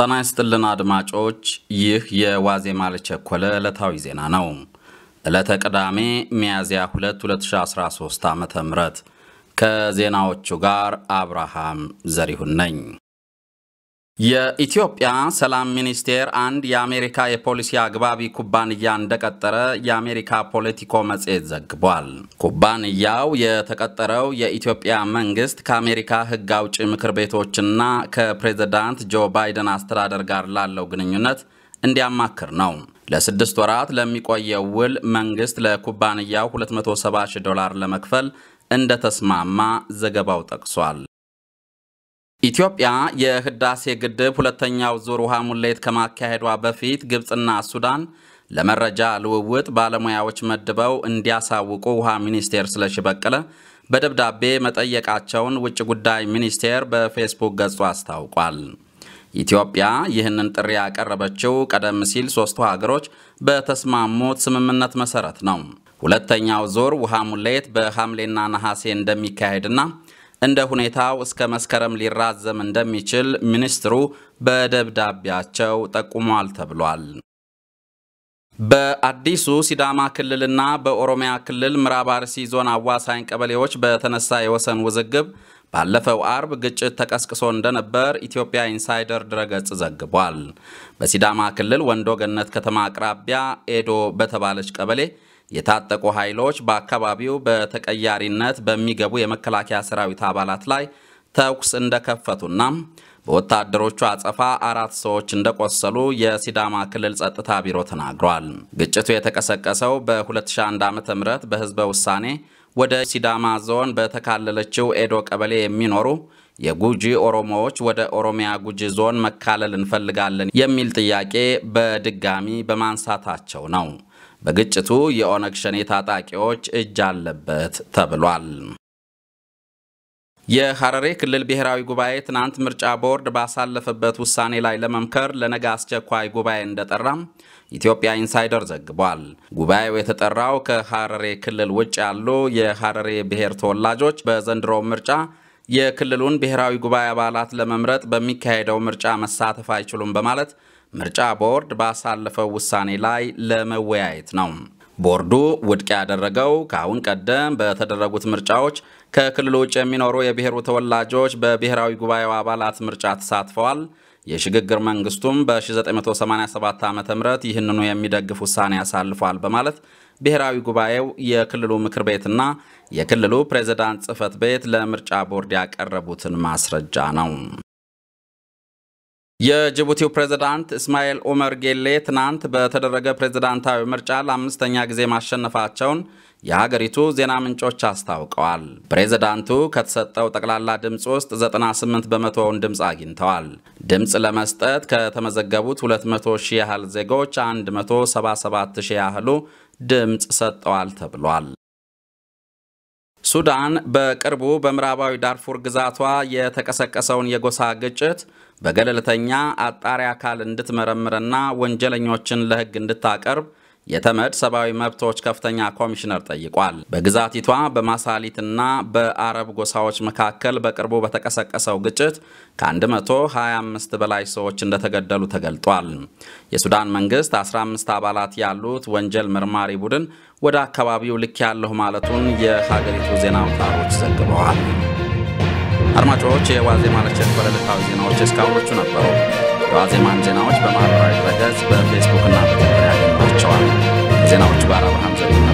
ጤና ይስጥልን አድማጮች፣ ይህ የዋዜማ ለቸኮለ ዕለታዊ ዜና ነው። ዕለተ ቅዳሜ ሚያዝያ 2 2013 ዓ ም ከዜናዎቹ ጋር አብርሃም ዘሪሁን ነኝ። የኢትዮጵያ ሰላም ሚኒስቴር አንድ የአሜሪካ የፖሊሲ አግባቢ ኩባንያ እንደቀጠረ የአሜሪካ ፖለቲኮ መጽሔት ዘግቧል። ኩባንያው የተቀጠረው የኢትዮጵያ መንግስት ከአሜሪካ ሕግ አውጪ ምክር ቤቶችና ከፕሬዝዳንት ጆ ባይደን አስተዳደር ጋር ላለው ግንኙነት እንዲያማክር ነው። ለስድስት ወራት ለሚቆየው ውል መንግስት ለኩባንያው 270 ዶላር ለመክፈል እንደተስማማ ዘገባው ጠቅሷል። ኢትዮጵያ የህዳሴ ግድብ ሁለተኛው ዙር ውሃ ሙሌት ከማካሄዷ በፊት ግብፅና ሱዳን ለመረጃ ልውውጥ ባለሙያዎች መድበው እንዲያሳውቁ ውሃ ሚኒስቴር ስለሺ በቀለ በደብዳቤ መጠየቃቸውን ውጭ ጉዳይ ሚኒስቴር በፌስቡክ ገጹ አስታውቋል። ኢትዮጵያ ይህንን ጥሪ ያቀረበችው ቀደም ሲል ሦስቱ ሀገሮች በተስማሙት ስምምነት መሠረት ነው። ሁለተኛው ዙር ውሃ ሙሌት በሐምሌና ነሐሴ እንደሚካሄድና እንደ ሁኔታው እስከ መስከረም ሊራዘም እንደሚችል ሚኒስትሩ በደብዳቤያቸው ጠቁሟል ተብሏል። በአዲሱ ሲዳማ ክልልና በኦሮሚያ ክልል ምዕራብ አርሲ ዞን አዋሳኝ ቀበሌዎች በተነሳ የወሰን ውዝግብ ባለፈው አርብ ግጭት ተቀስቅሶ እንደነበር ኢትዮጵያ ኢንሳይደር ድረገጽ ዘግቧል። በሲዳማ ክልል ወንዶ ገነት ከተማ አቅራቢያ ኤዶ በተባለች ቀበሌ የታጠቁ ኃይሎች በአካባቢው በተቀያሪነት በሚገቡ የመከላከያ ሰራዊት አባላት ላይ ተኩስ እንደከፈቱና በወታደሮቹ አጸፋ አራት ሰዎች እንደቆሰሉ የሲዳማ ክልል ጸጥታ ቢሮ ተናግሯል። ግጭቱ የተቀሰቀሰው በ2001 ም በህዝበ ውሳኔ ወደ ሲዳማ ዞን በተካለለችው ኤዶ ቀበሌ የሚኖሩ የጉጂ ኦሮሞዎች ወደ ኦሮሚያ ጉጂ ዞን መካለል እንፈልጋለን የሚል ጥያቄ በድጋሚ በማንሳታቸው ነው። በግጭቱ የኦነግ ሸኔ ታጣቂዎች እጅ አለበት ተብሏል። የሐረሬ ክልል ብሔራዊ ጉባኤ ትናንት ምርጫ ቦርድ ባሳለፈበት ውሳኔ ላይ ለመምከር ለነገ አስቸኳይ ጉባኤ እንደጠራም ኢትዮጵያ ኢንሳይደር ዘግቧል። ጉባኤው የተጠራው ከሐረሬ ክልል ውጭ ያሉ የሐረሬ ብሔር ተወላጆች በዘንድሮው ምርጫ የክልሉን ብሔራዊ ጉባኤ አባላት ለመምረጥ በሚካሄደው ምርጫ መሳተፍ አይችሉም በማለት ምርጫ ቦርድ ባሳለፈው ውሳኔ ላይ ለመወያየት ነው። ቦርዱ ውድቅ ያደረገው ከአሁን ቀደም በተደረጉት ምርጫዎች ከክልል ውጭ የሚኖሩ የብሔሩ ተወላጆች በብሔራዊ ጉባኤው አባላት ምርጫ ተሳትፈዋል። የሽግግር መንግስቱም በ1987 ዓ ም ይህንኑ የሚደግፍ ውሳኔ ያሳልፏል በማለት ብሔራዊ ጉባኤው የክልሉ ምክር ቤትና የክልሉ ፕሬዝዳንት ጽህፈት ቤት ለምርጫ ቦርድ ያቀረቡትን ማስረጃ ነው። የጅቡቲው ፕሬዝዳንት እስማኤል ኦመር ጌሌ ትናንት በተደረገ ፕሬዝዳንታዊ ምርጫ ለአምስተኛ ጊዜ ማሸነፋቸውን የሀገሪቱ ዜና ምንጮች አስታውቀዋል። ፕሬዝዳንቱ ከተሰጠው ጠቅላላ ድምፅ ውስጥ 98 በመቶውን ድምፅ አግኝተዋል። ድምፅ ለመስጠት ከተመዘገቡት 200 ሺህ ያህል ዜጎች 177 ሺህ ያህሉ ድምፅ ሰጠዋል ተብሏል። ሱዳን በቅርቡ በምዕራባዊ ዳርፉር ግዛቷ የተቀሰቀሰውን የጎሳ ግጭት በገለልተኛ አጣሪ አካል እንድትመረምርና ወንጀለኞችን ለሕግ እንድታቀርብ የተመድ ሰብአዊ መብቶች ከፍተኛ ኮሚሽነር ጠይቋል። በግዛቲቷ በማሳሊትና በአረብ ጎሳዎች መካከል በቅርቡ በተቀሰቀሰው ግጭት ከ125 በላይ ሰዎች እንደተገደሉ ተገልጧል። የሱዳን መንግስት 15 አባላት ያሉት ወንጀል መርማሪ ቡድን ወደ አካባቢው ልክ ያለሁ ማለቱን የሀገሪቱ ዜና አውታሮች ዘግበዋል። አድማጮች የዋዜማ ለቸኮለ ዕለታዊ ዜናዎች እስካሁኖቹ ነበሩ። የዋዜማን ዜናዎች በማህበራዊ ድረገጽ በፌስቡክና በትዊተር ያገኟቸዋል። ዜናዎቹ ጋር አብርሃም ዘ